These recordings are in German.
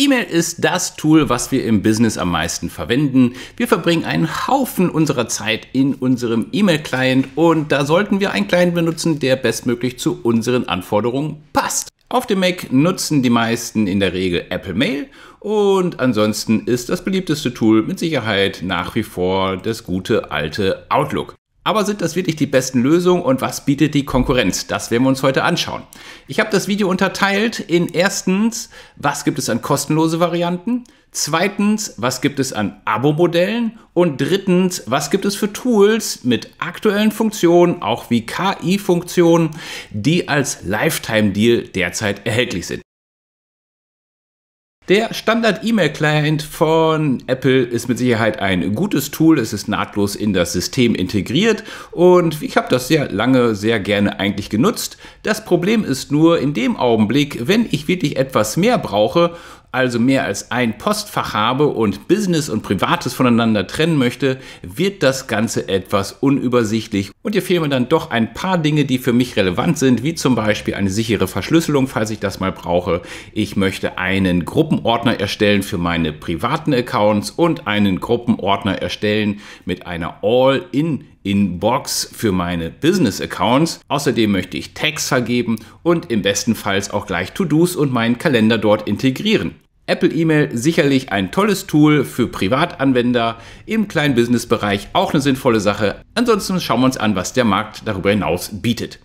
E-Mail ist das Tool, was wir im Business am meisten verwenden. Wir verbringen einen Haufen unserer Zeit in unserem E-Mail-Client und da sollten wir einen Client benutzen, der bestmöglich zu unseren Anforderungen passt. Auf dem Mac nutzen die meisten in der Regel Apple Mail und ansonsten ist das beliebteste Tool mit Sicherheit nach wie vor das gute alte Outlook. Aber sind das wirklich die besten Lösungen und was bietet die Konkurrenz? Das werden wir uns heute anschauen. Ich habe das Video unterteilt in erstens, was gibt es an kostenlose Varianten? Zweitens, was gibt es an Abo-Modellen? Und drittens, was gibt es für Tools mit aktuellen Funktionen, auch wie KI-Funktionen, die als Lifetime-Deal derzeit erhältlich sind? Der Standard-E-Mail-Client von Apple ist mit Sicherheit ein gutes Tool. Es ist nahtlos in das System integriert und ich habe das sehr lange, sehr gerne eigentlich genutzt. Das Problem ist nur in dem Augenblick, wenn ich wirklich etwas mehr brauche also mehr als ein Postfach habe und Business und Privates voneinander trennen möchte, wird das Ganze etwas unübersichtlich und hier fehlen mir dann doch ein paar Dinge, die für mich relevant sind, wie zum Beispiel eine sichere Verschlüsselung, falls ich das mal brauche. Ich möchte einen Gruppenordner erstellen für meine privaten Accounts und einen Gruppenordner erstellen mit einer All-in- Inbox für meine Business Accounts. Außerdem möchte ich Tags vergeben und im besten Fall auch gleich To-Dos und meinen Kalender dort integrieren. Apple E-Mail sicherlich ein tolles Tool für Privatanwender im kleinen Business-Bereich, auch eine sinnvolle Sache. Ansonsten schauen wir uns an, was der Markt darüber hinaus bietet.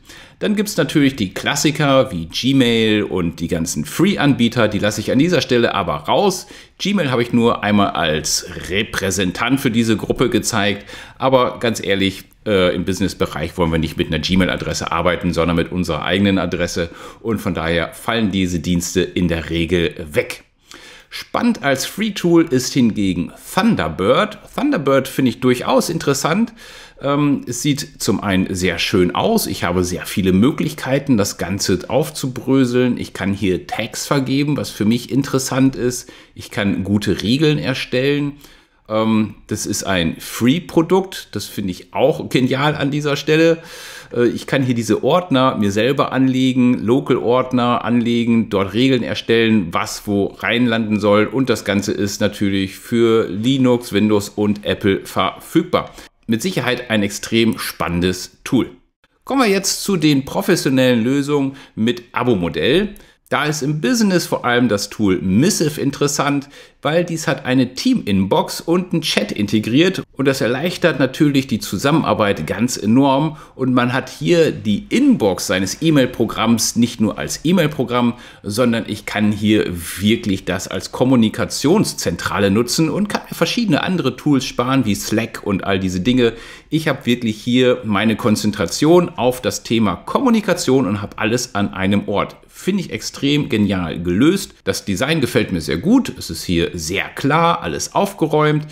Dann gibt es natürlich die Klassiker wie Gmail und die ganzen Free-Anbieter, die lasse ich an dieser Stelle aber raus. Gmail habe ich nur einmal als Repräsentant für diese Gruppe gezeigt, aber ganz ehrlich, äh, im Business-Bereich wollen wir nicht mit einer Gmail-Adresse arbeiten, sondern mit unserer eigenen Adresse und von daher fallen diese Dienste in der Regel weg. Spannend als Free-Tool ist hingegen Thunderbird. Thunderbird finde ich durchaus interessant. Ähm, es sieht zum einen sehr schön aus. Ich habe sehr viele Möglichkeiten, das Ganze aufzubröseln. Ich kann hier Tags vergeben, was für mich interessant ist. Ich kann gute Regeln erstellen. Ähm, das ist ein Free-Produkt. Das finde ich auch genial an dieser Stelle. Äh, ich kann hier diese Ordner mir selber anlegen, Local-Ordner anlegen, dort Regeln erstellen, was wo reinlanden soll. Und das Ganze ist natürlich für Linux, Windows und Apple verfügbar. Mit Sicherheit ein extrem spannendes Tool. Kommen wir jetzt zu den professionellen Lösungen mit Abo-Modell. Da ist im Business vor allem das Tool Missive interessant, weil dies hat eine Team-Inbox und einen Chat integriert und das erleichtert natürlich die Zusammenarbeit ganz enorm und man hat hier die Inbox seines E-Mail-Programms nicht nur als E-Mail-Programm, sondern ich kann hier wirklich das als Kommunikationszentrale nutzen und kann mir verschiedene andere Tools sparen wie Slack und all diese Dinge. Ich habe wirklich hier meine Konzentration auf das Thema Kommunikation und habe alles an einem Ort finde ich extrem genial gelöst. Das Design gefällt mir sehr gut. Es ist hier sehr klar, alles aufgeräumt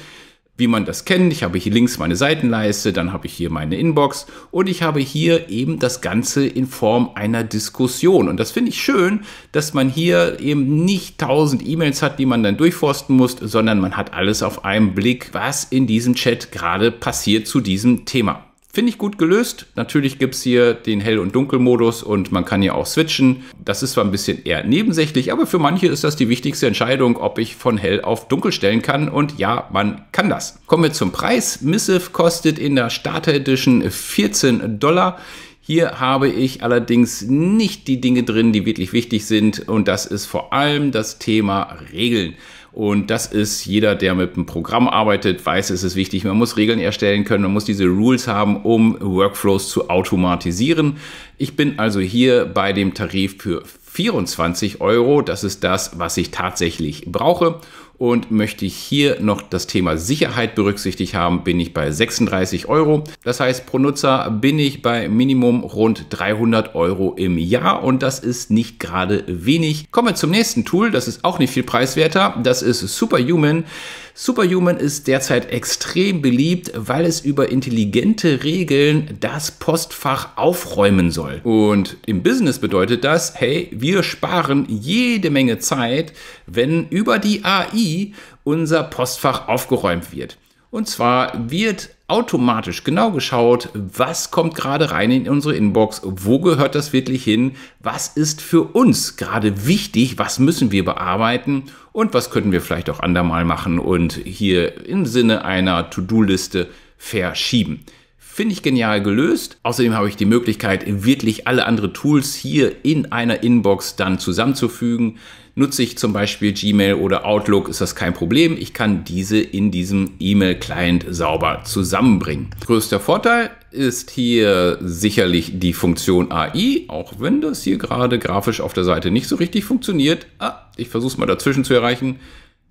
wie man das kennt. Ich habe hier links meine Seitenleiste, dann habe ich hier meine Inbox und ich habe hier eben das Ganze in Form einer Diskussion. Und das finde ich schön, dass man hier eben nicht tausend E-Mails hat, die man dann durchforsten muss, sondern man hat alles auf einen Blick, was in diesem Chat gerade passiert zu diesem Thema. Finde ich gut gelöst. Natürlich gibt es hier den Hell- und Dunkelmodus und man kann hier auch switchen. Das ist zwar ein bisschen eher nebensächlich, aber für manche ist das die wichtigste Entscheidung, ob ich von Hell auf Dunkel stellen kann. Und ja, man kann das. Kommen wir zum Preis. Missive kostet in der Starter Edition 14 Dollar. Hier habe ich allerdings nicht die Dinge drin, die wirklich wichtig sind. Und das ist vor allem das Thema Regeln. Und das ist jeder, der mit einem Programm arbeitet, weiß, es ist wichtig. Man muss Regeln erstellen können, man muss diese Rules haben, um Workflows zu automatisieren. Ich bin also hier bei dem Tarif für 24 Euro. Das ist das, was ich tatsächlich brauche und möchte hier noch das Thema Sicherheit berücksichtigt haben, bin ich bei 36 Euro. Das heißt, pro Nutzer bin ich bei Minimum rund 300 Euro im Jahr und das ist nicht gerade wenig. Kommen wir zum nächsten Tool, das ist auch nicht viel preiswerter, das ist Superhuman. Superhuman ist derzeit extrem beliebt, weil es über intelligente Regeln das Postfach aufräumen soll. Und im Business bedeutet das, hey, wir sparen jede Menge Zeit, wenn über die AI unser Postfach aufgeräumt wird. Und zwar wird automatisch genau geschaut, was kommt gerade rein in unsere Inbox, wo gehört das wirklich hin, was ist für uns gerade wichtig, was müssen wir bearbeiten und was könnten wir vielleicht auch andermal machen und hier im Sinne einer To-Do-Liste verschieben. Finde ich genial gelöst. Außerdem habe ich die Möglichkeit, wirklich alle anderen Tools hier in einer Inbox dann zusammenzufügen. Nutze ich zum Beispiel Gmail oder Outlook, ist das kein Problem. Ich kann diese in diesem E-Mail-Client sauber zusammenbringen. Größter Vorteil ist hier sicherlich die Funktion AI, auch wenn das hier gerade grafisch auf der Seite nicht so richtig funktioniert. Ah, ich versuche es mal dazwischen zu erreichen.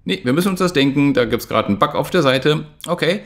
Nee, wir müssen uns das denken, da gibt es gerade einen Bug auf der Seite. Okay,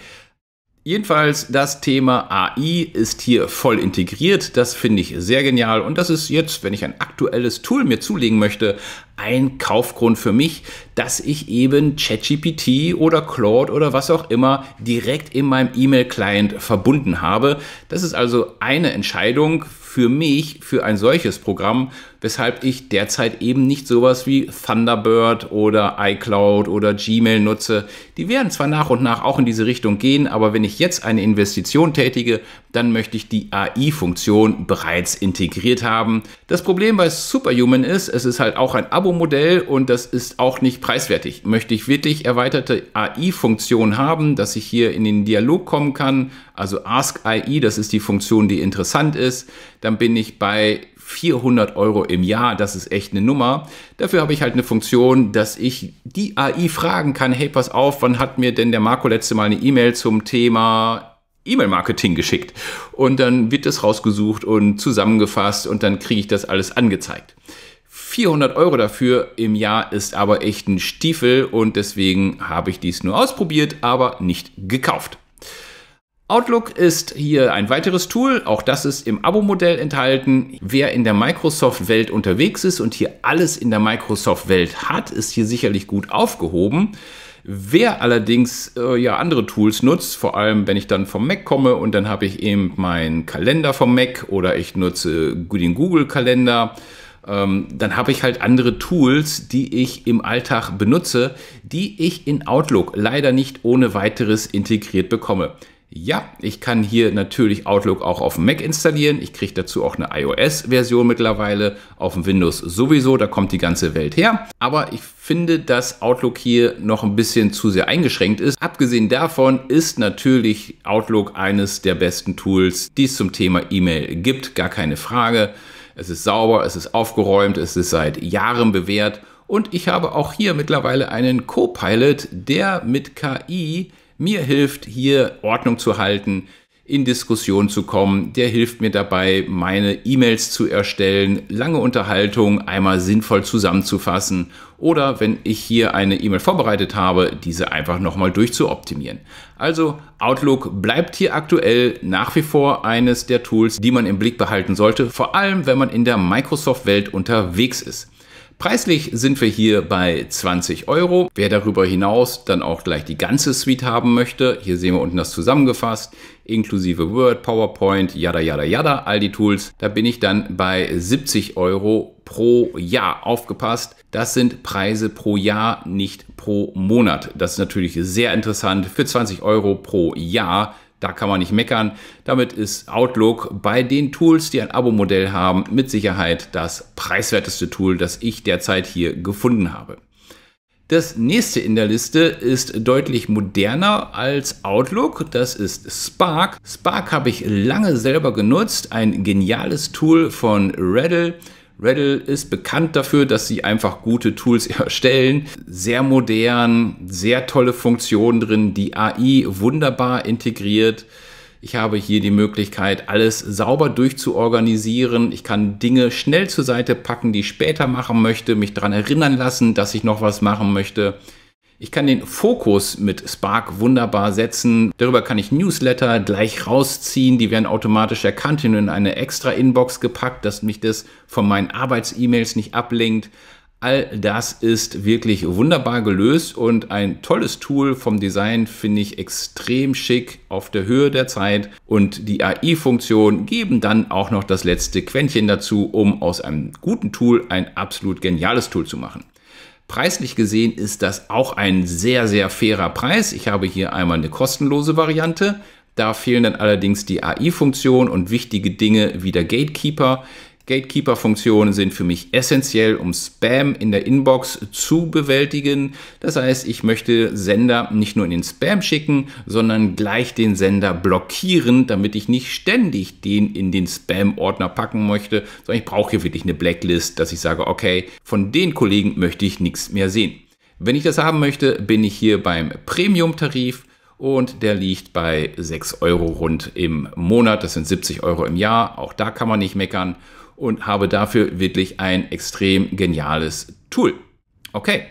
Jedenfalls, das Thema AI ist hier voll integriert. Das finde ich sehr genial. Und das ist jetzt, wenn ich ein aktuelles Tool mir zulegen möchte, ein Kaufgrund für mich, dass ich eben ChatGPT oder Claude oder was auch immer direkt in meinem E-Mail-Client verbunden habe. Das ist also eine Entscheidung für mich, für ein solches Programm, weshalb ich derzeit eben nicht sowas wie Thunderbird oder iCloud oder Gmail nutze. Die werden zwar nach und nach auch in diese Richtung gehen, aber wenn ich jetzt eine Investition tätige, dann möchte ich die AI-Funktion bereits integriert haben. Das Problem bei Superhuman ist, es ist halt auch ein Abo-Modell und das ist auch nicht preiswertig. Möchte ich wirklich erweiterte AI-Funktionen haben, dass ich hier in den Dialog kommen kann, also Ask AI, das ist die Funktion, die interessant ist, dann bin ich bei 400 Euro im Jahr, das ist echt eine Nummer. Dafür habe ich halt eine Funktion, dass ich die AI fragen kann, hey, pass auf, wann hat mir denn der Marco letzte Mal eine E-Mail zum Thema E-Mail-Marketing geschickt. Und dann wird das rausgesucht und zusammengefasst und dann kriege ich das alles angezeigt. 400 Euro dafür im Jahr ist aber echt ein Stiefel und deswegen habe ich dies nur ausprobiert, aber nicht gekauft. Outlook ist hier ein weiteres Tool, auch das ist im Abo-Modell enthalten. Wer in der Microsoft-Welt unterwegs ist und hier alles in der Microsoft-Welt hat, ist hier sicherlich gut aufgehoben. Wer allerdings äh, ja andere Tools nutzt, vor allem wenn ich dann vom Mac komme und dann habe ich eben meinen Kalender vom Mac oder ich nutze den Google-Kalender, ähm, dann habe ich halt andere Tools, die ich im Alltag benutze, die ich in Outlook leider nicht ohne weiteres integriert bekomme. Ja, ich kann hier natürlich Outlook auch auf dem Mac installieren. Ich kriege dazu auch eine iOS-Version mittlerweile, auf dem Windows sowieso, da kommt die ganze Welt her. Aber ich finde, dass Outlook hier noch ein bisschen zu sehr eingeschränkt ist. Abgesehen davon ist natürlich Outlook eines der besten Tools, die es zum Thema E-Mail gibt, gar keine Frage. Es ist sauber, es ist aufgeräumt, es ist seit Jahren bewährt. Und ich habe auch hier mittlerweile einen Copilot, der mit KI mir hilft, hier Ordnung zu halten, in Diskussion zu kommen. Der hilft mir dabei, meine E-Mails zu erstellen, lange Unterhaltung einmal sinnvoll zusammenzufassen oder wenn ich hier eine E-Mail vorbereitet habe, diese einfach nochmal durchzuoptimieren. Also Outlook bleibt hier aktuell nach wie vor eines der Tools, die man im Blick behalten sollte, vor allem wenn man in der Microsoft-Welt unterwegs ist. Preislich sind wir hier bei 20 Euro. Wer darüber hinaus dann auch gleich die ganze Suite haben möchte, hier sehen wir unten das zusammengefasst, inklusive Word, PowerPoint, yada yada yada, all die Tools, da bin ich dann bei 70 Euro pro Jahr. Aufgepasst, das sind Preise pro Jahr, nicht pro Monat. Das ist natürlich sehr interessant. Für 20 Euro pro Jahr da kann man nicht meckern. Damit ist Outlook bei den Tools, die ein Abo-Modell haben, mit Sicherheit das preiswerteste Tool, das ich derzeit hier gefunden habe. Das nächste in der Liste ist deutlich moderner als Outlook. Das ist Spark. Spark habe ich lange selber genutzt. Ein geniales Tool von Reddle. Reddle ist bekannt dafür, dass sie einfach gute Tools erstellen. Sehr modern, sehr tolle Funktionen drin, die AI wunderbar integriert. Ich habe hier die Möglichkeit, alles sauber durchzuorganisieren. Ich kann Dinge schnell zur Seite packen, die ich später machen möchte, mich daran erinnern lassen, dass ich noch was machen möchte. Ich kann den Fokus mit Spark wunderbar setzen. Darüber kann ich Newsletter gleich rausziehen. Die werden automatisch erkannt und in eine extra Inbox gepackt, dass mich das von meinen Arbeits-E-Mails nicht ablenkt. All das ist wirklich wunderbar gelöst und ein tolles Tool vom Design finde ich extrem schick auf der Höhe der Zeit. Und die AI-Funktion geben dann auch noch das letzte Quäntchen dazu, um aus einem guten Tool ein absolut geniales Tool zu machen. Preislich gesehen ist das auch ein sehr, sehr fairer Preis. Ich habe hier einmal eine kostenlose Variante. Da fehlen dann allerdings die AI-Funktion und wichtige Dinge wie der Gatekeeper. Gatekeeper-Funktionen sind für mich essentiell, um Spam in der Inbox zu bewältigen. Das heißt, ich möchte Sender nicht nur in den Spam schicken, sondern gleich den Sender blockieren, damit ich nicht ständig den in den Spam-Ordner packen möchte, sondern ich brauche hier wirklich eine Blacklist, dass ich sage, okay, von den Kollegen möchte ich nichts mehr sehen. Wenn ich das haben möchte, bin ich hier beim Premium-Tarif und der liegt bei 6 Euro rund im Monat. Das sind 70 Euro im Jahr. Auch da kann man nicht meckern und habe dafür wirklich ein extrem geniales Tool. Okay,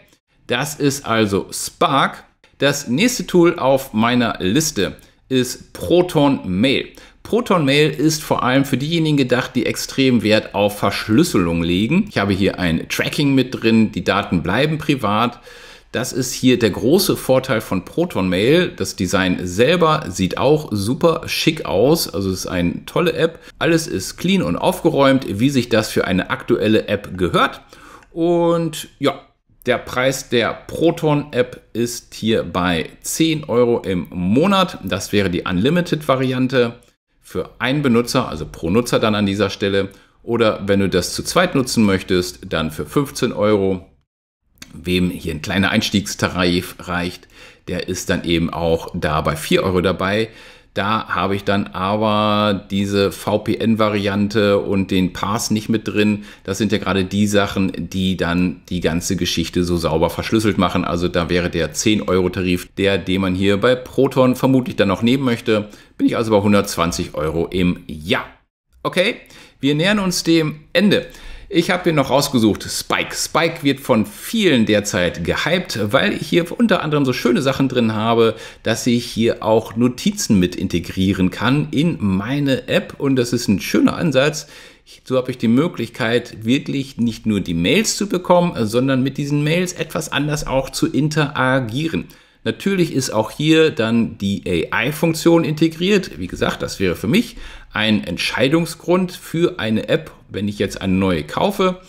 das ist also Spark. Das nächste Tool auf meiner Liste ist Proton Mail. Proton Mail ist vor allem für diejenigen gedacht, die extrem Wert auf Verschlüsselung legen. Ich habe hier ein Tracking mit drin, die Daten bleiben privat. Das ist hier der große Vorteil von Proton Mail. Das Design selber sieht auch super schick aus. Also es ist eine tolle App. Alles ist clean und aufgeräumt, wie sich das für eine aktuelle App gehört. Und ja, der Preis der Proton-App ist hier bei 10 Euro im Monat. Das wäre die Unlimited-Variante für einen Benutzer, also pro Nutzer dann an dieser Stelle. Oder wenn du das zu zweit nutzen möchtest, dann für 15 Euro. Wem hier ein kleiner Einstiegstarif reicht, der ist dann eben auch da bei 4 Euro dabei. Da habe ich dann aber diese VPN-Variante und den Pass nicht mit drin. Das sind ja gerade die Sachen, die dann die ganze Geschichte so sauber verschlüsselt machen. Also da wäre der 10-Euro-Tarif der, den man hier bei Proton vermutlich dann noch nehmen möchte. Bin ich also bei 120 Euro im Jahr. Okay, wir nähern uns dem Ende. Ich habe mir noch rausgesucht Spike. Spike wird von vielen derzeit gehypt, weil ich hier unter anderem so schöne Sachen drin habe, dass ich hier auch Notizen mit integrieren kann in meine App und das ist ein schöner Ansatz. So habe ich die Möglichkeit, wirklich nicht nur die Mails zu bekommen, sondern mit diesen Mails etwas anders auch zu interagieren. Natürlich ist auch hier dann die AI-Funktion integriert. Wie gesagt, das wäre für mich ein Entscheidungsgrund für eine App, wenn ich jetzt eine neue kaufe.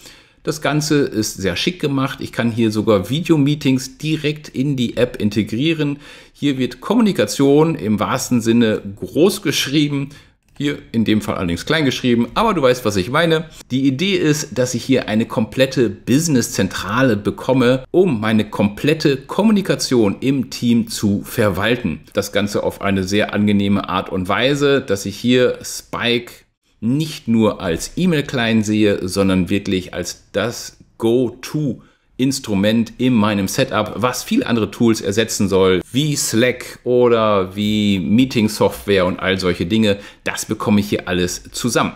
Das Ganze ist sehr schick gemacht. Ich kann hier sogar Video-Meetings direkt in die App integrieren. Hier wird Kommunikation im wahrsten Sinne groß geschrieben. Hier in dem Fall allerdings klein geschrieben, aber du weißt, was ich meine. Die Idee ist, dass ich hier eine komplette Business-Zentrale bekomme, um meine komplette Kommunikation im Team zu verwalten. Das Ganze auf eine sehr angenehme Art und Weise, dass ich hier Spike nicht nur als E-Mail-Client sehe, sondern wirklich als das Go-To Instrument in meinem Setup, was viele andere Tools ersetzen soll, wie Slack oder wie Meeting-Software und all solche Dinge. Das bekomme ich hier alles zusammen.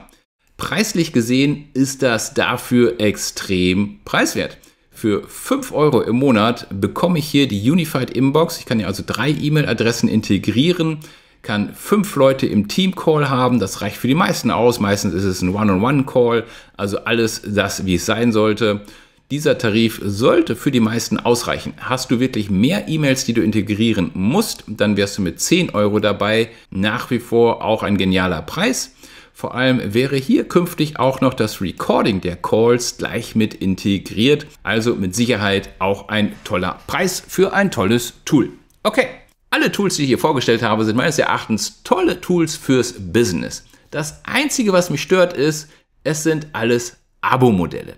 Preislich gesehen ist das dafür extrem preiswert. Für 5 Euro im Monat bekomme ich hier die Unified Inbox. Ich kann hier also drei E-Mail-Adressen integrieren, kann fünf Leute im Team-Call haben. Das reicht für die meisten aus. Meistens ist es ein One-on-One-Call. Also alles das, wie es sein sollte. Dieser Tarif sollte für die meisten ausreichen. Hast du wirklich mehr E-Mails, die du integrieren musst, dann wärst du mit 10 Euro dabei. Nach wie vor auch ein genialer Preis. Vor allem wäre hier künftig auch noch das Recording der Calls gleich mit integriert. Also mit Sicherheit auch ein toller Preis für ein tolles Tool. Okay, alle Tools, die ich hier vorgestellt habe, sind meines Erachtens tolle Tools fürs Business. Das Einzige, was mich stört, ist, es sind alles Abo-Modelle.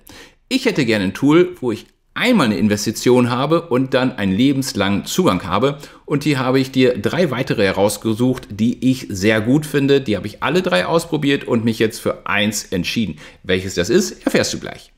Ich hätte gerne ein Tool, wo ich einmal eine Investition habe und dann einen lebenslangen Zugang habe. Und hier habe ich dir drei weitere herausgesucht, die ich sehr gut finde. Die habe ich alle drei ausprobiert und mich jetzt für eins entschieden. Welches das ist, erfährst du gleich.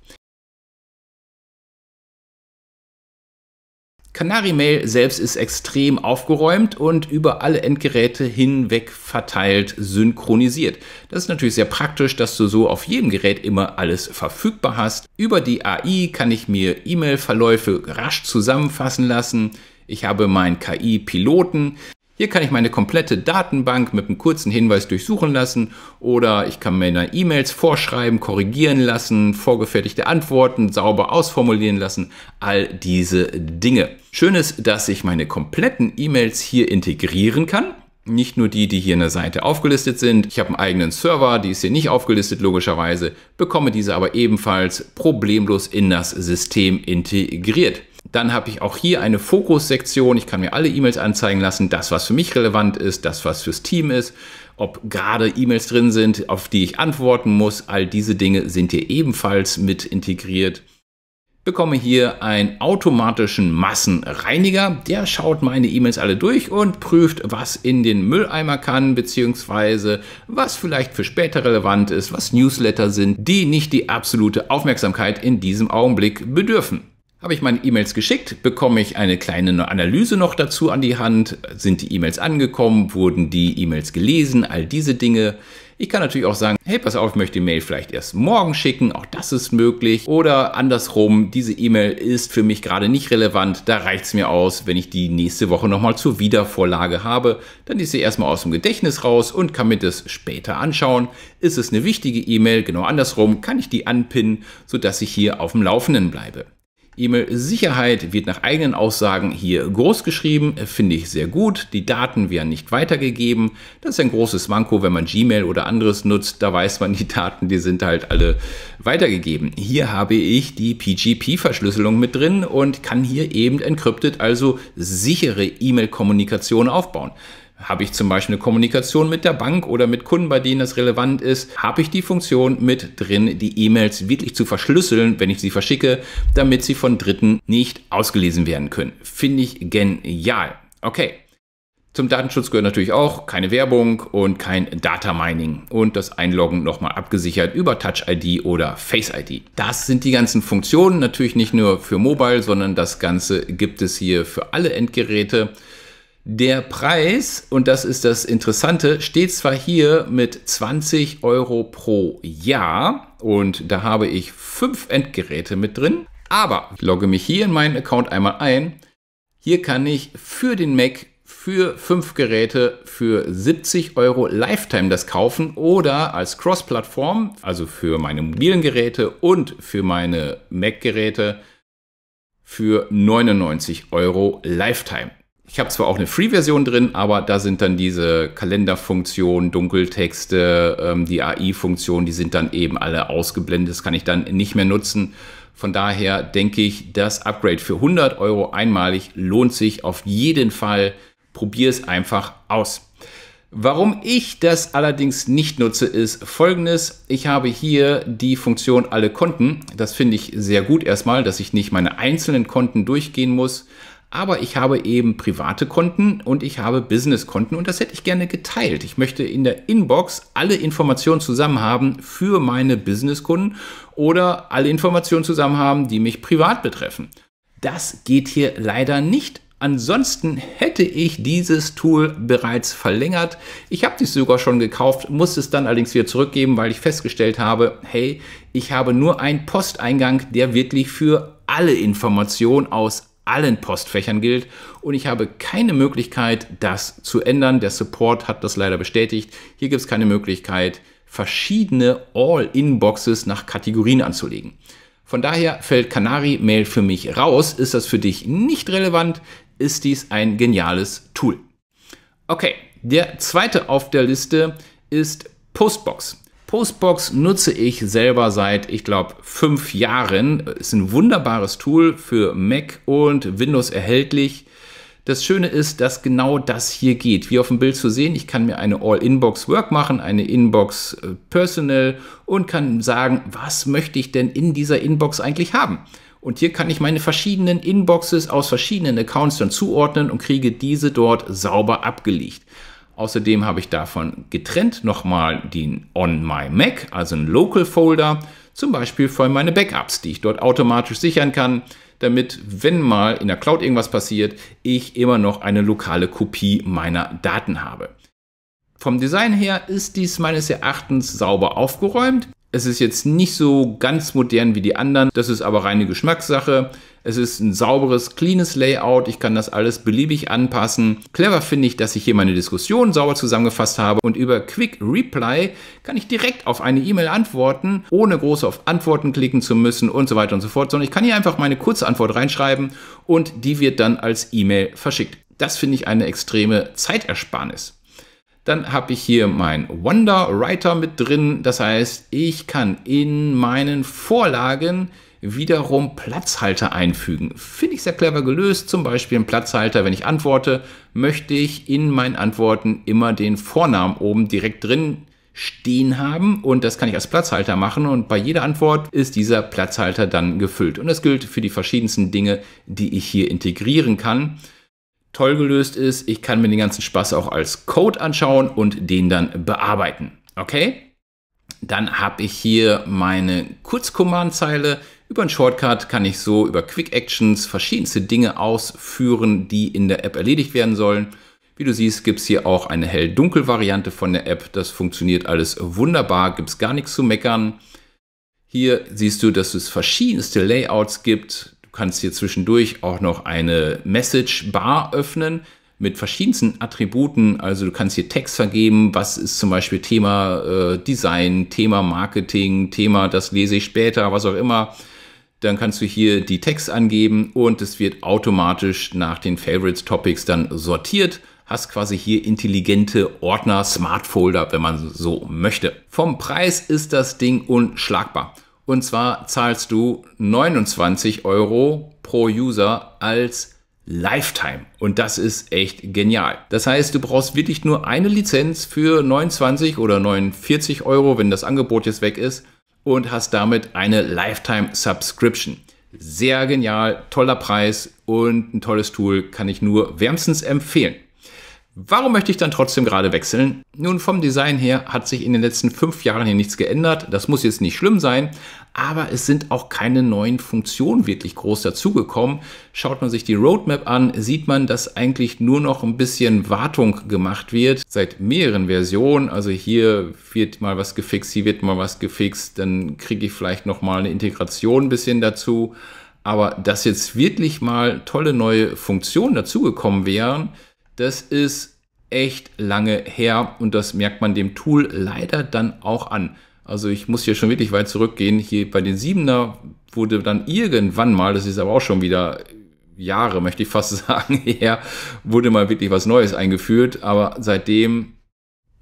Canary-Mail selbst ist extrem aufgeräumt und über alle Endgeräte hinweg verteilt synchronisiert. Das ist natürlich sehr praktisch, dass du so auf jedem Gerät immer alles verfügbar hast. Über die AI kann ich mir E-Mail-Verläufe rasch zusammenfassen lassen. Ich habe meinen KI-Piloten, hier kann ich meine komplette Datenbank mit einem kurzen Hinweis durchsuchen lassen oder ich kann meine E-Mails vorschreiben, korrigieren lassen, vorgefertigte Antworten sauber ausformulieren lassen, all diese Dinge. Schön ist, dass ich meine kompletten E-Mails hier integrieren kann. Nicht nur die, die hier in der Seite aufgelistet sind. Ich habe einen eigenen Server, die ist hier nicht aufgelistet logischerweise, bekomme diese aber ebenfalls problemlos in das System integriert. Dann habe ich auch hier eine Fokussektion. Ich kann mir alle E-Mails anzeigen lassen. Das, was für mich relevant ist, das, was fürs Team ist, ob gerade E-Mails drin sind, auf die ich antworten muss. All diese Dinge sind hier ebenfalls mit integriert. Bekomme hier einen automatischen Massenreiniger. Der schaut meine E-Mails alle durch und prüft, was in den Mülleimer kann, beziehungsweise was vielleicht für später relevant ist, was Newsletter sind, die nicht die absolute Aufmerksamkeit in diesem Augenblick bedürfen. Habe ich meine E-Mails geschickt? Bekomme ich eine kleine Analyse noch dazu an die Hand? Sind die E-Mails angekommen? Wurden die E-Mails gelesen? All diese Dinge. Ich kann natürlich auch sagen, hey, pass auf, ich möchte die Mail vielleicht erst morgen schicken, auch das ist möglich. Oder andersrum, diese E-Mail ist für mich gerade nicht relevant, da reicht es mir aus, wenn ich die nächste Woche nochmal zur Wiedervorlage habe. Dann ist sie erstmal aus dem Gedächtnis raus und kann mir das später anschauen. Ist es eine wichtige E-Mail, genau andersrum, kann ich die anpinnen, sodass ich hier auf dem Laufenden bleibe. E-Mail-Sicherheit wird nach eigenen Aussagen hier groß geschrieben, finde ich sehr gut. Die Daten werden nicht weitergegeben. Das ist ein großes Manko, wenn man Gmail oder anderes nutzt. Da weiß man, die Daten, die sind halt alle weitergegeben. Hier habe ich die PGP-Verschlüsselung mit drin und kann hier eben encrypted, also sichere E-Mail-Kommunikation aufbauen. Habe ich zum Beispiel eine Kommunikation mit der Bank oder mit Kunden, bei denen das relevant ist? Habe ich die Funktion mit drin, die E-Mails wirklich zu verschlüsseln, wenn ich sie verschicke, damit sie von Dritten nicht ausgelesen werden können? Finde ich genial. Okay. Zum Datenschutz gehört natürlich auch keine Werbung und kein Data Mining und das Einloggen nochmal abgesichert über Touch ID oder Face ID. Das sind die ganzen Funktionen, natürlich nicht nur für Mobile, sondern das Ganze gibt es hier für alle Endgeräte. Der Preis, und das ist das Interessante, steht zwar hier mit 20 Euro pro Jahr und da habe ich fünf Endgeräte mit drin, aber ich logge mich hier in meinen Account einmal ein. Hier kann ich für den Mac für fünf Geräte für 70 Euro Lifetime das kaufen oder als Cross-Plattform, also für meine mobilen Geräte und für meine Mac-Geräte für 99 Euro Lifetime. Ich habe zwar auch eine Free-Version drin, aber da sind dann diese Kalenderfunktionen, Dunkeltexte, ähm, die AI-Funktionen, die sind dann eben alle ausgeblendet. Das kann ich dann nicht mehr nutzen. Von daher denke ich, das Upgrade für 100 Euro einmalig lohnt sich auf jeden Fall. Probier es einfach aus. Warum ich das allerdings nicht nutze, ist folgendes. Ich habe hier die Funktion alle Konten. Das finde ich sehr gut erstmal, dass ich nicht meine einzelnen Konten durchgehen muss aber ich habe eben private Konten und ich habe Business-Konten und das hätte ich gerne geteilt. Ich möchte in der Inbox alle Informationen zusammen haben für meine Business-Kunden oder alle Informationen zusammen haben, die mich privat betreffen. Das geht hier leider nicht. Ansonsten hätte ich dieses Tool bereits verlängert. Ich habe dies sogar schon gekauft, musste es dann allerdings wieder zurückgeben, weil ich festgestellt habe, hey, ich habe nur einen Posteingang, der wirklich für alle Informationen aus allen Postfächern gilt und ich habe keine Möglichkeit, das zu ändern. Der Support hat das leider bestätigt. Hier gibt es keine Möglichkeit, verschiedene All-In-Boxes nach Kategorien anzulegen. Von daher fällt Canary Mail für mich raus. Ist das für dich nicht relevant? Ist dies ein geniales Tool? Okay, der zweite auf der Liste ist Postbox. Postbox nutze ich selber seit, ich glaube, fünf Jahren. Ist ein wunderbares Tool für Mac und Windows erhältlich. Das Schöne ist, dass genau das hier geht. Wie auf dem Bild zu sehen, ich kann mir eine All-Inbox Work machen, eine Inbox äh, Personal und kann sagen, was möchte ich denn in dieser Inbox eigentlich haben? Und hier kann ich meine verschiedenen Inboxes aus verschiedenen Accounts dann zuordnen und kriege diese dort sauber abgelegt. Außerdem habe ich davon getrennt nochmal den On My Mac, also einen Local Folder, zum Beispiel für meine Backups, die ich dort automatisch sichern kann, damit, wenn mal in der Cloud irgendwas passiert, ich immer noch eine lokale Kopie meiner Daten habe. Vom Design her ist dies meines Erachtens sauber aufgeräumt. Es ist jetzt nicht so ganz modern wie die anderen, das ist aber reine Geschmackssache. Es ist ein sauberes, cleanes Layout, ich kann das alles beliebig anpassen. Clever finde ich, dass ich hier meine Diskussion sauber zusammengefasst habe und über Quick Reply kann ich direkt auf eine E-Mail antworten, ohne groß auf Antworten klicken zu müssen und so weiter und so fort, sondern ich kann hier einfach meine kurze Antwort reinschreiben und die wird dann als E-Mail verschickt. Das finde ich eine extreme Zeitersparnis. Dann habe ich hier mein Wonder Writer mit drin. Das heißt, ich kann in meinen Vorlagen wiederum Platzhalter einfügen. Finde ich sehr clever gelöst. Zum Beispiel ein Platzhalter, wenn ich antworte, möchte ich in meinen Antworten immer den Vornamen oben direkt drin stehen haben und das kann ich als Platzhalter machen und bei jeder Antwort ist dieser Platzhalter dann gefüllt. Und das gilt für die verschiedensten Dinge, die ich hier integrieren kann toll gelöst ist. Ich kann mir den ganzen Spaß auch als Code anschauen und den dann bearbeiten. Okay? Dann habe ich hier meine Kurzkommandzeile. Über einen Shortcut kann ich so über Quick Actions verschiedenste Dinge ausführen, die in der App erledigt werden sollen. Wie du siehst, gibt es hier auch eine hell-dunkel-Variante von der App. Das funktioniert alles wunderbar, gibt es gar nichts zu meckern. Hier siehst du, dass es verschiedenste Layouts gibt kannst hier zwischendurch auch noch eine Message-Bar öffnen mit verschiedensten Attributen. Also du kannst hier Text vergeben, was ist zum Beispiel Thema äh, Design, Thema Marketing, Thema das lese ich später, was auch immer. Dann kannst du hier die Text angeben und es wird automatisch nach den Favorites Topics dann sortiert. Hast quasi hier intelligente Ordner, Smart Folder, wenn man so möchte. Vom Preis ist das Ding unschlagbar. Und zwar zahlst du 29 Euro pro User als Lifetime. Und das ist echt genial. Das heißt, du brauchst wirklich nur eine Lizenz für 29 oder 49 Euro, wenn das Angebot jetzt weg ist, und hast damit eine Lifetime Subscription. Sehr genial, toller Preis und ein tolles Tool kann ich nur wärmstens empfehlen. Warum möchte ich dann trotzdem gerade wechseln? Nun, vom Design her hat sich in den letzten fünf Jahren hier nichts geändert. Das muss jetzt nicht schlimm sein, aber es sind auch keine neuen Funktionen wirklich groß dazugekommen. Schaut man sich die Roadmap an, sieht man, dass eigentlich nur noch ein bisschen Wartung gemacht wird seit mehreren Versionen. Also hier wird mal was gefixt, hier wird mal was gefixt, dann kriege ich vielleicht nochmal eine Integration ein bisschen dazu. Aber dass jetzt wirklich mal tolle neue Funktionen dazugekommen wären, das ist echt lange her und das merkt man dem Tool leider dann auch an. Also ich muss hier schon wirklich weit zurückgehen. Hier bei den Siebener wurde dann irgendwann mal, das ist aber auch schon wieder Jahre, möchte ich fast sagen, her, wurde mal wirklich was Neues eingeführt. Aber seitdem,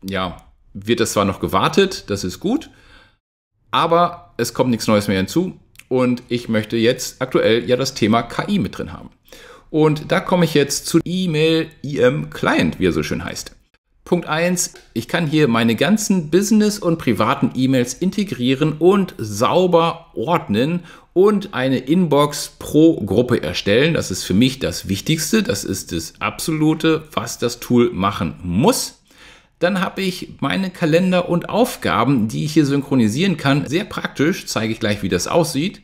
ja, wird das zwar noch gewartet, das ist gut, aber es kommt nichts Neues mehr hinzu. Und ich möchte jetzt aktuell ja das Thema KI mit drin haben. Und da komme ich jetzt zu E-Mail IM Client, wie er so schön heißt. Punkt 1, ich kann hier meine ganzen Business- und privaten E-Mails integrieren und sauber ordnen und eine Inbox pro Gruppe erstellen. Das ist für mich das Wichtigste, das ist das Absolute, was das Tool machen muss dann habe ich meine Kalender und Aufgaben, die ich hier synchronisieren kann. Sehr praktisch, zeige ich gleich, wie das aussieht.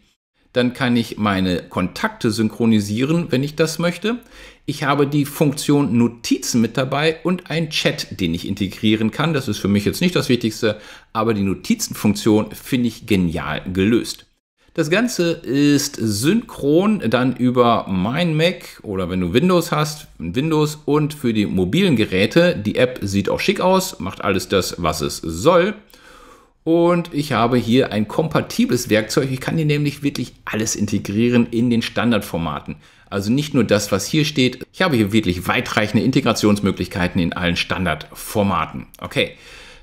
Dann kann ich meine Kontakte synchronisieren, wenn ich das möchte. Ich habe die Funktion Notizen mit dabei und einen Chat, den ich integrieren kann. Das ist für mich jetzt nicht das Wichtigste, aber die Notizenfunktion finde ich genial gelöst. Das Ganze ist synchron dann über mein Mac oder wenn du Windows hast, Windows und für die mobilen Geräte. Die App sieht auch schick aus, macht alles das, was es soll. Und ich habe hier ein kompatibles Werkzeug. Ich kann hier nämlich wirklich alles integrieren in den Standardformaten. Also nicht nur das, was hier steht. Ich habe hier wirklich weitreichende Integrationsmöglichkeiten in allen Standardformaten. Okay,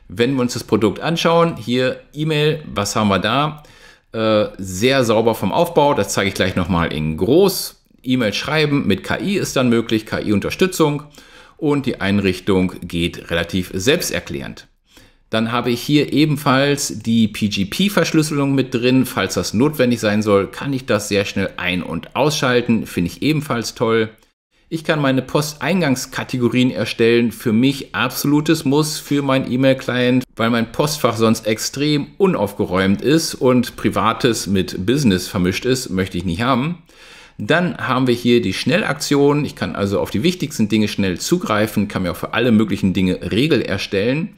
wenn wir uns das Produkt anschauen, hier E-Mail, was haben wir da? Äh, sehr sauber vom Aufbau, das zeige ich gleich nochmal in groß. E-Mail schreiben mit KI ist dann möglich, KI-Unterstützung und die Einrichtung geht relativ selbsterklärend. Dann habe ich hier ebenfalls die PGP-Verschlüsselung mit drin. Falls das notwendig sein soll, kann ich das sehr schnell ein- und ausschalten. Finde ich ebenfalls toll. Ich kann meine Posteingangskategorien erstellen. Für mich absolutes Muss für meinen E-Mail-Client, weil mein Postfach sonst extrem unaufgeräumt ist und Privates mit Business vermischt ist, möchte ich nicht haben. Dann haben wir hier die Schnellaktion. Ich kann also auf die wichtigsten Dinge schnell zugreifen, kann mir auch für alle möglichen Dinge Regel erstellen.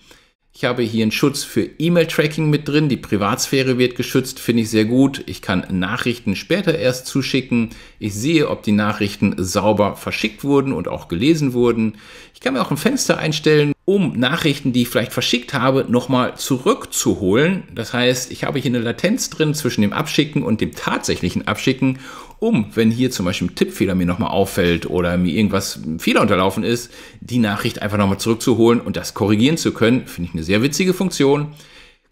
Ich habe hier einen Schutz für E-Mail-Tracking mit drin. Die Privatsphäre wird geschützt, finde ich sehr gut. Ich kann Nachrichten später erst zuschicken. Ich sehe, ob die Nachrichten sauber verschickt wurden und auch gelesen wurden. Ich kann mir auch ein Fenster einstellen, um Nachrichten, die ich vielleicht verschickt habe, nochmal zurückzuholen. Das heißt, ich habe hier eine Latenz drin zwischen dem Abschicken und dem tatsächlichen Abschicken um, wenn hier zum Beispiel ein Tippfehler mir nochmal auffällt oder mir irgendwas ein Fehler unterlaufen ist, die Nachricht einfach nochmal zurückzuholen und das korrigieren zu können, finde ich eine sehr witzige Funktion.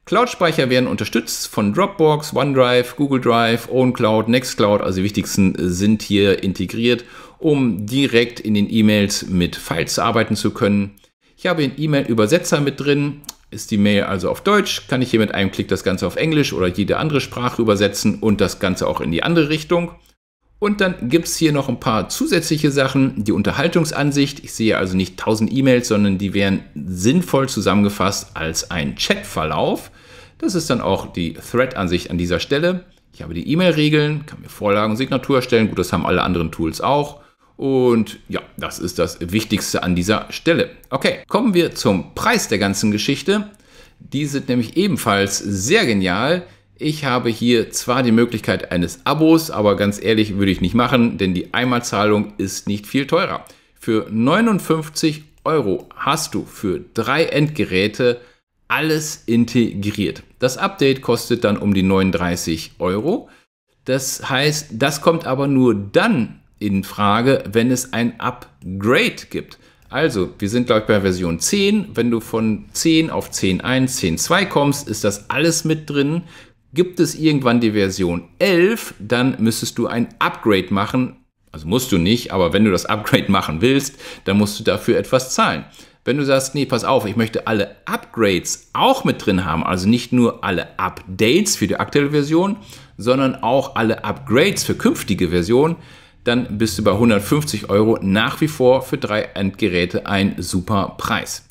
Cloud-Speicher werden unterstützt von Dropbox, OneDrive, Google Drive, OwnCloud, Nextcloud, also die wichtigsten sind hier integriert, um direkt in den E-Mails mit Files arbeiten zu können. Ich habe einen E-Mail-Übersetzer mit drin, ist die Mail also auf Deutsch, kann ich hier mit einem Klick das Ganze auf Englisch oder jede andere Sprache übersetzen und das Ganze auch in die andere Richtung. Und dann gibt es hier noch ein paar zusätzliche Sachen. Die Unterhaltungsansicht. Ich sehe also nicht 1000 E-Mails, sondern die wären sinnvoll zusammengefasst als ein Chatverlauf. Das ist dann auch die Thread-Ansicht an dieser Stelle. Ich habe die E-Mail-Regeln, kann mir Vorlagen und Signatur erstellen. Gut, das haben alle anderen Tools auch. Und ja, das ist das Wichtigste an dieser Stelle. Okay, kommen wir zum Preis der ganzen Geschichte. Die sind nämlich ebenfalls sehr genial. Ich habe hier zwar die Möglichkeit eines Abos, aber ganz ehrlich würde ich nicht machen, denn die Einmalzahlung ist nicht viel teurer. Für 59 Euro hast du für drei Endgeräte alles integriert. Das Update kostet dann um die 39 Euro. Das heißt, das kommt aber nur dann in Frage, wenn es ein Upgrade gibt. Also, wir sind gleich bei Version 10. Wenn du von 10 auf 10.1, 10.2 kommst, ist das alles mit drin. Gibt es irgendwann die Version 11, dann müsstest du ein Upgrade machen. Also musst du nicht, aber wenn du das Upgrade machen willst, dann musst du dafür etwas zahlen. Wenn du sagst, nee, pass auf, ich möchte alle Upgrades auch mit drin haben, also nicht nur alle Updates für die aktuelle Version, sondern auch alle Upgrades für künftige Versionen, dann bist du bei 150 Euro nach wie vor für drei Endgeräte ein super Preis.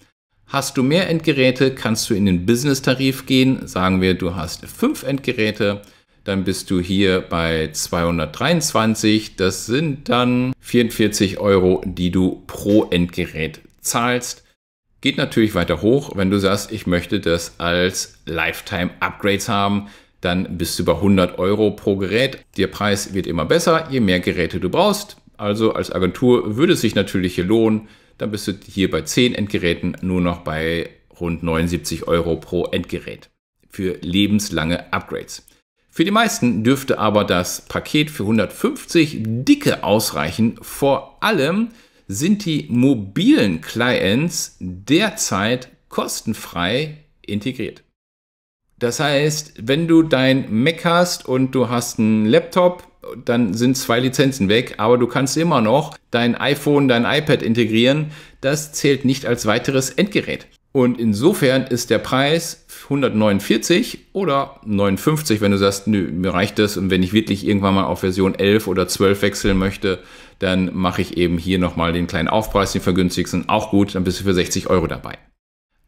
Hast du mehr Endgeräte, kannst du in den Business-Tarif gehen. Sagen wir, du hast fünf Endgeräte, dann bist du hier bei 223. Das sind dann 44 Euro, die du pro Endgerät zahlst. Geht natürlich weiter hoch, wenn du sagst, ich möchte das als Lifetime-Upgrades haben. Dann bist du bei 100 Euro pro Gerät. Der Preis wird immer besser, je mehr Geräte du brauchst. Also als Agentur würde es sich natürlich hier lohnen, dann bist du hier bei 10 Endgeräten nur noch bei rund 79 Euro pro Endgerät für lebenslange Upgrades. Für die meisten dürfte aber das Paket für 150 dicke ausreichen. Vor allem sind die mobilen Clients derzeit kostenfrei integriert. Das heißt, wenn du dein Mac hast und du hast einen Laptop dann sind zwei Lizenzen weg, aber du kannst immer noch dein iPhone, dein iPad integrieren. Das zählt nicht als weiteres Endgerät. Und insofern ist der Preis 149 oder 59, wenn du sagst, nö, mir reicht das und wenn ich wirklich irgendwann mal auf Version 11 oder 12 wechseln möchte, dann mache ich eben hier nochmal den kleinen Aufpreis, den vergünstigsten, auch gut, dann bist du für 60 Euro dabei.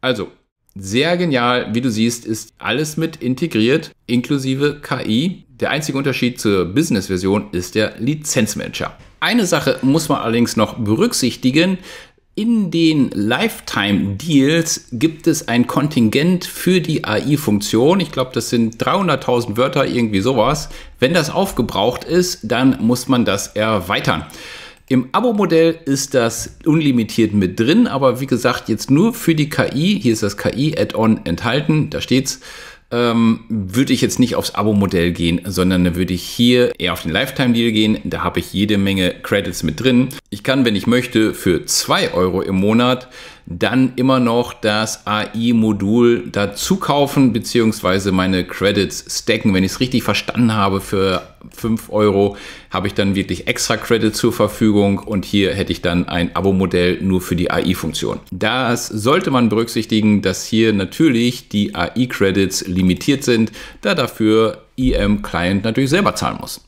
Also, sehr genial, wie du siehst, ist alles mit integriert, inklusive KI. Der einzige Unterschied zur Business-Version ist der Lizenzmanager. Eine Sache muss man allerdings noch berücksichtigen. In den Lifetime-Deals gibt es ein Kontingent für die AI-Funktion. Ich glaube, das sind 300.000 Wörter, irgendwie sowas. Wenn das aufgebraucht ist, dann muss man das erweitern. Im Abo-Modell ist das unlimitiert mit drin, aber wie gesagt, jetzt nur für die KI, hier ist das KI-Add-on enthalten, da steht's, ähm, würde ich jetzt nicht aufs Abo-Modell gehen, sondern würde ich hier eher auf den Lifetime-Deal gehen. Da habe ich jede Menge Credits mit drin. Ich kann, wenn ich möchte, für 2 Euro im Monat dann immer noch das AI-Modul dazu kaufen, beziehungsweise meine Credits stacken. Wenn ich es richtig verstanden habe, für 5 Euro habe ich dann wirklich extra Credit zur Verfügung und hier hätte ich dann ein Abo-Modell nur für die AI-Funktion. Das sollte man berücksichtigen, dass hier natürlich die AI-Credits limitiert sind, da dafür IM-Client natürlich selber zahlen muss.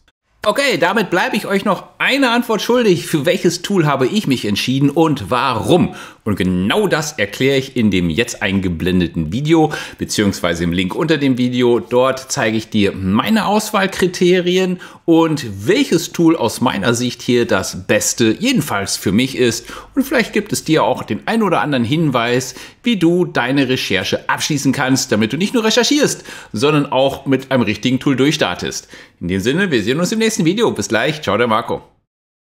Okay, damit bleibe ich euch noch eine Antwort schuldig. Für welches Tool habe ich mich entschieden und warum? Und genau das erkläre ich in dem jetzt eingeblendeten Video beziehungsweise im Link unter dem Video. Dort zeige ich dir meine Auswahlkriterien und welches Tool aus meiner Sicht hier das Beste jedenfalls für mich ist. Und vielleicht gibt es dir auch den ein oder anderen Hinweis, wie du deine Recherche abschließen kannst, damit du nicht nur recherchierst, sondern auch mit einem richtigen Tool durchstartest. In dem Sinne, wir sehen uns im nächsten Video. Bis gleich. Ciao, der Marco.